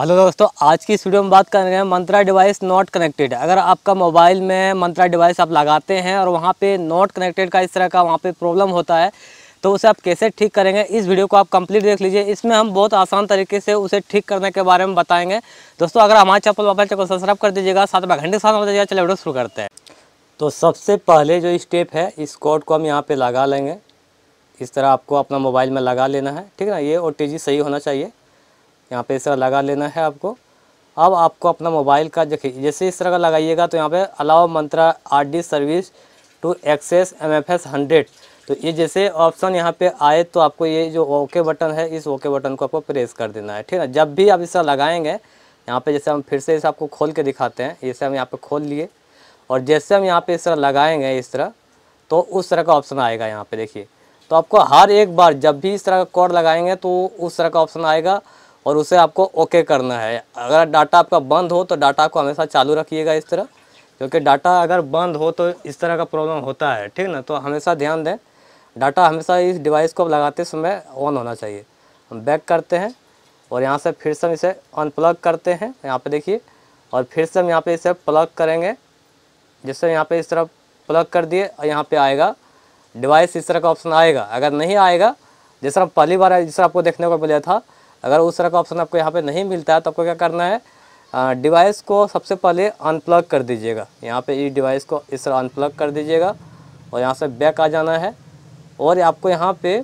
hello दोस्तों आज की इस वीडियो में बात कर रहे हैं मंत्रा डिवाइस नॉट कनेक्टेड अगर आपका मोबाइल में मंत्रा डिवाइस आप लगाते हैं और वहाँ पे नॉट कनेक्टेड का इस तरह का वहाँ पे प्रॉब्लम होता है तो उसे आप कैसे ठीक करेंगे इस वीडियो को आप कंप्लीट देख लीजिए इसमें हम बहुत आसान तरीके से उसे ठीक करने के बारे में बताएंगे दोस्तों अगर हमारे चप्पल वापस चप्पल सब्सक्राइब कर दीजिएगा साथ में घंटे साथ हो जाइएगा चले वीडियो शुरू करते हैं तो सबसे पहले जो स्टेप है इस कोड को हम यहाँ पर लगा लेंगे इस तरह आपको अपना मोबाइल में लगा लेना है ठीक है ना ये ओ सही होना चाहिए यहाँ पे इस तरह लगा लेना है आपको अब आपको अपना मोबाइल का देखिए जैसे इस तरह का लगाइएगा तो यहाँ पे allow Myntra R service to access M F S hundred तो ये जैसे ऑप्शन यहाँ पे आए तो आपको ये जो ओके बटन है इस ओके बटन को आपको प्रेस कर देना है ठीक है जब भी आप इस लगाएंगे यहाँ पर जैसे हम फिर से इसे आपको खोल के दिखाते हैं जैसे हम यहाँ पर खोल लिए और जैसे हम यहाँ पर इस तरह लगाएंगे इस तरह तो उस तरह का ऑप्शन आएगा यहाँ पर देखिए तो आपको हर एक बार जब भी इस तरह का कोड लगाएंगे तो उस तरह का ऑप्शन आएगा और उसे आपको ओके करना है अगर डाटा आपका बंद हो तो डाटा को हमेशा चालू रखिएगा इस तरह क्योंकि डाटा अगर बंद हो तो इस तरह का प्रॉब्लम होता है ठीक ना तो हमेशा ध्यान दें डाटा हमेशा इस डिवाइस को लगाते समय ऑन होना चाहिए हम बैक करते हैं और यहाँ से फिर से हम इसे अनप्लग करते हैं यहाँ पे देखिए और फिर से हम यहाँ पे इसे प्लग करेंगे जिससे यहाँ पे इस तरह प्लग कर दिए और यहाँ पे आएगा डिवाइस इस तरह का ऑप्शन आएगा अगर नहीं आएगा जिस तरह पहली बार जिस तरह आपको देखने को मिला था अगर उस तरह का ऑप्शन आपको यहाँ पे नहीं मिलता है तो आपको क्या करना है डिवाइस को सबसे पहले अनप्लग कर दीजिएगा यहाँ पे इस डिवाइस को इस तरह अनप्लग कर दीजिएगा और यहाँ से बैक आ जाना है और आपको यहाँ पे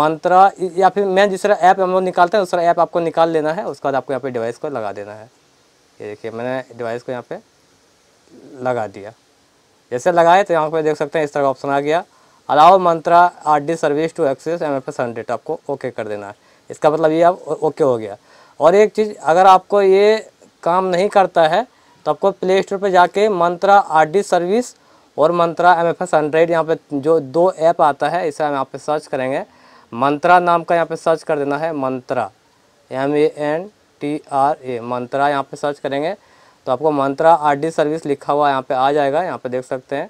मंत्रा या फिर मैं जिस तरह ऐप हम लोग निकालते हैं उस तरह ऐप आपको निकाल लेना है उसके बाद आपको यहाँ पर डिवाइस को लगा देना है ये देखिए मैंने डिवाइस को यहाँ पर लगा दिया जैसे लगाए तो यहाँ पर देख सकते हैं इस तरह का ऑप्शन आ गया allow Myntra R D service to access M F S data आपको ओके कर देना है इसका मतलब ये अब ओके हो गया और एक चीज़ अगर आपको ये काम नहीं करता है तो आपको प्ले स्टोर पर जाके मंत्रा आर सर्विस और Myntra M F S hundred यहाँ पर जो दो ऐप आता है इसे हम यहाँ पे सर्च करेंगे मंत्रा नाम का यहाँ पे सर्च कर देना है Myntra M A N T R A Myntra यहाँ पे सर्च करेंगे तो आपको मंत्रा आर सर्विस लिखा हुआ यहाँ पे आ जाएगा यहाँ पे देख सकते हैं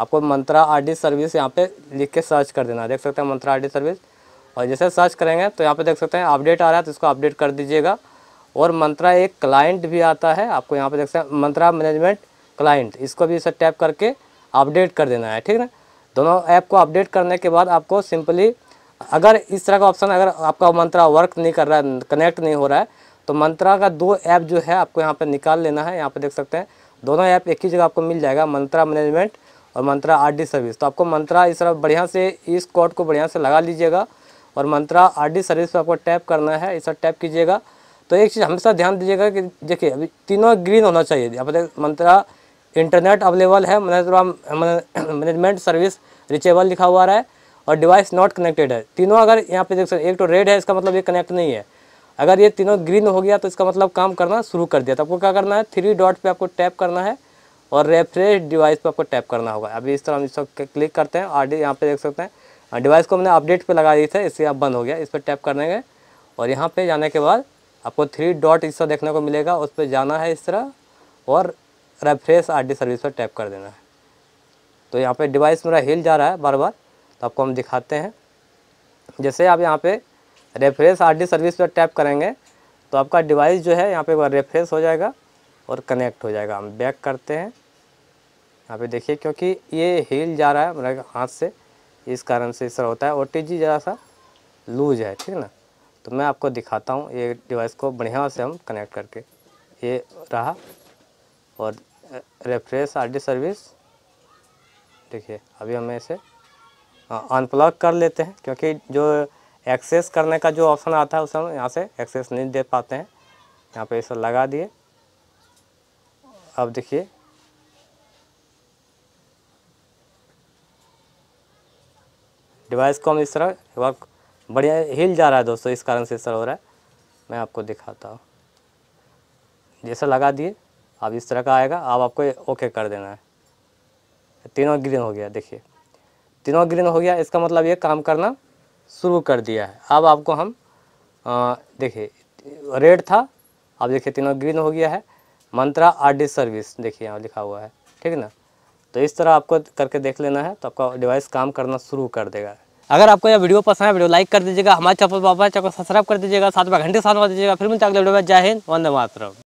आपको मंत्रा आर सर्विस यहाँ पर लिख के सर्च कर देना देख सकते हैं मंत्रा आर सर्विस और जैसे सर्च करेंगे तो यहाँ पे देख सकते हैं अपडेट आ रहा है तो इसको अपडेट कर दीजिएगा और मंत्रा एक क्लाइंट भी आता है आपको यहाँ पे देख सकते हैं मंत्रा मैनेजमेंट क्लाइंट इसको भी इसे टैप करके अपडेट कर देना है ठीक है दोनों ऐप को अपडेट करने के बाद आपको सिंपली अगर इस तरह का ऑप्शन अगर आपका मंत्रा वर्क नहीं कर रहा है कनेक्ट नहीं हो रहा है तो मंत्रा का दो ऐप जो है आपको यहाँ पर निकाल लेना है यहाँ पर देख सकते हैं दोनों ऐप एक ही जगह आपको मिल जाएगा मंत्रा मैनेजमेंट और मंत्रा आर सर्विस तो आपको मंत्रा इस तरह बढ़िया से इस कोड को बढ़िया से लगा लीजिएगा और मंत्रा आर सर्विस पर आपको टैप करना है इस टैप कीजिएगा तो एक चीज़ हमेशा ध्यान दीजिएगा कि देखिए अभी तीनों ग्रीन होना चाहिए आप मंत्रा इंटरनेट अवेलेबल है मैनेजमेंट सर्विस रिचेबल लिखा हुआ रहा है और डिवाइस नॉट कनेक्टेड है तीनों अगर यहाँ पे देख सकते एक तो रेड है इसका मतलब ये कनेक्ट नहीं है अगर ये तीनों ग्रीन हो गया तो इसका मतलब काम करना शुरू कर दिया तो आपको क्या करना है थ्री डॉट पे आपको टैप करना है और रेफ्रेश डिवाइस पर आपको टैप करना होगा अभी इस तरह हम इसको क्लिक करते हैं आर डी यहाँ पे देख सकते हैं डिवाइस हाँ, को हमने अपडेट पे लगा दी थे इससे आप बंद हो गया इस पर टैप कर देंगे और यहाँ पे जाने के बाद आपको थ्री डॉट तरह देखने को मिलेगा उस पर जाना है इस तरह और रेफ्रेश आर सर्विस पर टैप कर देना है तो यहाँ पे डिवाइस मेरा हिल जा रहा है बार बार तो आपको हम दिखाते हैं जैसे आप यहाँ पर रेफ्रेश आर सर्विस पर टैप करेंगे तो आपका डिवाइस जो है यहाँ पर रेफ्रेश हो जाएगा और कनेक्ट हो जाएगा हम बैक करते हैं यहाँ पे देखिए क्योंकि ये हिल जा रहा है मेरा हाथ से इस कारण से सर होता है टी जी ज़रा सा लूज है ठीक है ना तो मैं आपको दिखाता हूँ ये डिवाइस को बढ़िया से हम कनेक्ट करके ये रहा और रेफ्रेश डी सर्विस देखिए अभी हमें इसे अनप्लग कर लेते हैं क्योंकि जो एक्सेस करने का जो ऑप्शन आता है उसे हम यहाँ से एक्सेस नहीं दे पाते हैं यहाँ पे इसे लगा दिए अब देखिए डिवाइस को हम इस तरह वर्क बढ़िया हिल जा रहा है दोस्तों इस कारण से इस तरह हो रहा है मैं आपको दिखाता हूँ जैसा लगा दिए अब इस तरह का आएगा अब आपको ओके कर देना है तीनों ग्रीन हो गया देखिए तीनों ग्रीन हो गया इसका मतलब ये काम करना शुरू कर दिया है अब आपको हम देखिए रेड था अब देखिए तीनों ग्रीन हो गया है मंत्रा आर सर्विस देखिए यहाँ लिखा हुआ है ठीक है ना तो इस तरह आपको करके देख लेना है तो आपका डिवाइस काम करना शुरू कर देगा अगर आपको यह वीडियो पसंद है वीडियो लाइक कर दीजिएगा हमारे चैनल पर बाबा चैनल सब्सक्राइब कर दीजिएगा साथ में घंटे साथ दीजिएगा फिर मुझे अगले वीडियो में जय हिंद वंदे मातरम